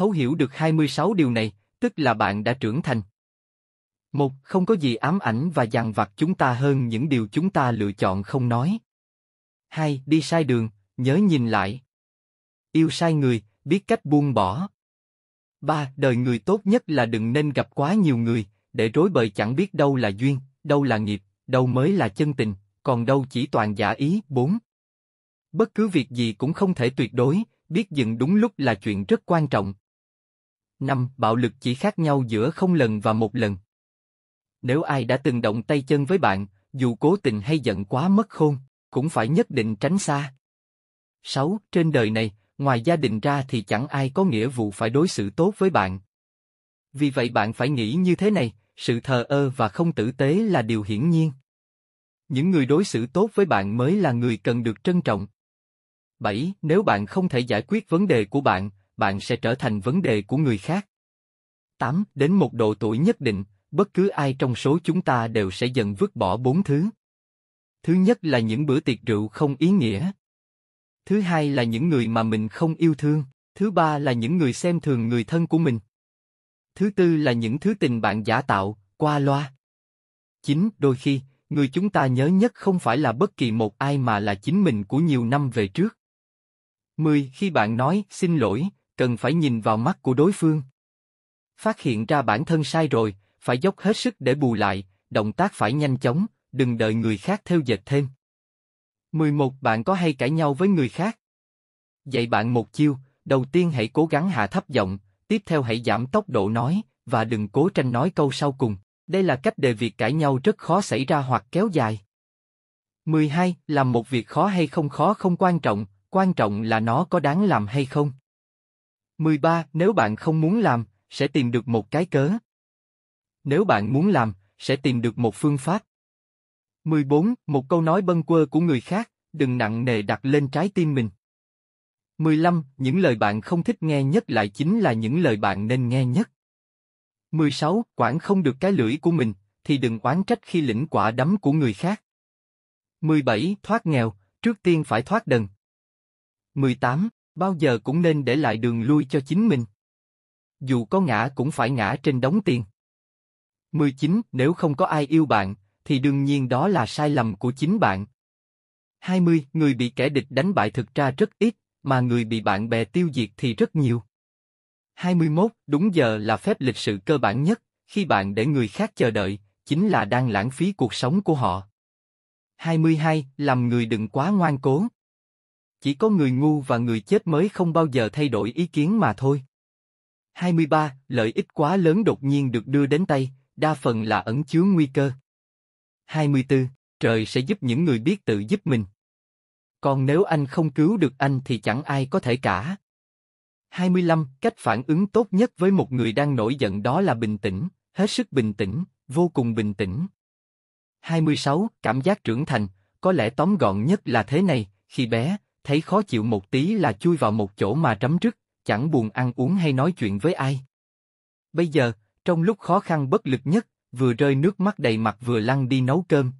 thấu hiểu được 26 điều này, tức là bạn đã trưởng thành. Một, không có gì ám ảnh và dằn vặt chúng ta hơn những điều chúng ta lựa chọn không nói. Hai, đi sai đường, nhớ nhìn lại. Yêu sai người, biết cách buông bỏ. Ba, đời người tốt nhất là đừng nên gặp quá nhiều người, để rối bời chẳng biết đâu là duyên, đâu là nghiệp, đâu mới là chân tình, còn đâu chỉ toàn giả ý. Bốn, bất cứ việc gì cũng không thể tuyệt đối, biết dừng đúng lúc là chuyện rất quan trọng, 5. Bạo lực chỉ khác nhau giữa không lần và một lần. Nếu ai đã từng động tay chân với bạn, dù cố tình hay giận quá mất khôn, cũng phải nhất định tránh xa. 6. Trên đời này, ngoài gia đình ra thì chẳng ai có nghĩa vụ phải đối xử tốt với bạn. Vì vậy bạn phải nghĩ như thế này, sự thờ ơ và không tử tế là điều hiển nhiên. Những người đối xử tốt với bạn mới là người cần được trân trọng. 7. Nếu bạn không thể giải quyết vấn đề của bạn, bạn sẽ trở thành vấn đề của người khác. 8. Đến một độ tuổi nhất định, bất cứ ai trong số chúng ta đều sẽ dần vứt bỏ bốn thứ. Thứ nhất là những bữa tiệc rượu không ý nghĩa. Thứ hai là những người mà mình không yêu thương. Thứ ba là những người xem thường người thân của mình. Thứ tư là những thứ tình bạn giả tạo, qua loa. Chính, đôi khi, người chúng ta nhớ nhất không phải là bất kỳ một ai mà là chính mình của nhiều năm về trước. 10. Khi bạn nói, xin lỗi, cần phải nhìn vào mắt của đối phương. Phát hiện ra bản thân sai rồi, phải dốc hết sức để bù lại, động tác phải nhanh chóng, đừng đợi người khác theo dệt thêm. 11. Bạn có hay cãi nhau với người khác? Dạy bạn một chiêu, đầu tiên hãy cố gắng hạ thấp giọng, tiếp theo hãy giảm tốc độ nói, và đừng cố tranh nói câu sau cùng. Đây là cách để việc cãi nhau rất khó xảy ra hoặc kéo dài. 12. Làm một việc khó hay không khó không quan trọng, quan trọng là nó có đáng làm hay không. 13. Nếu bạn không muốn làm, sẽ tìm được một cái cớ. Nếu bạn muốn làm, sẽ tìm được một phương pháp. 14. Một câu nói bâng quơ của người khác, đừng nặng nề đặt lên trái tim mình. 15. Những lời bạn không thích nghe nhất lại chính là những lời bạn nên nghe nhất. 16. Quản không được cái lưỡi của mình, thì đừng oán trách khi lĩnh quả đấm của người khác. 17. Thoát nghèo, trước tiên phải thoát đần. 18 bao giờ cũng nên để lại đường lui cho chính mình. Dù có ngã cũng phải ngã trên đống tiền. 19. Nếu không có ai yêu bạn, thì đương nhiên đó là sai lầm của chính bạn. 20. Người bị kẻ địch đánh bại thực ra rất ít, mà người bị bạn bè tiêu diệt thì rất nhiều. 21. Đúng giờ là phép lịch sự cơ bản nhất, khi bạn để người khác chờ đợi, chính là đang lãng phí cuộc sống của họ. 22. Làm người đừng quá ngoan cố. Chỉ có người ngu và người chết mới không bao giờ thay đổi ý kiến mà thôi. 23. Lợi ích quá lớn đột nhiên được đưa đến tay, đa phần là ẩn chứa nguy cơ. 24. Trời sẽ giúp những người biết tự giúp mình. Còn nếu anh không cứu được anh thì chẳng ai có thể cả. 25. Cách phản ứng tốt nhất với một người đang nổi giận đó là bình tĩnh, hết sức bình tĩnh, vô cùng bình tĩnh. 26. Cảm giác trưởng thành, có lẽ tóm gọn nhất là thế này, khi bé, thấy khó chịu một tí là chui vào một chỗ mà trấm rứt, chẳng buồn ăn uống hay nói chuyện với ai. Bây giờ, trong lúc khó khăn bất lực nhất, vừa rơi nước mắt đầy mặt vừa lăn đi nấu cơm,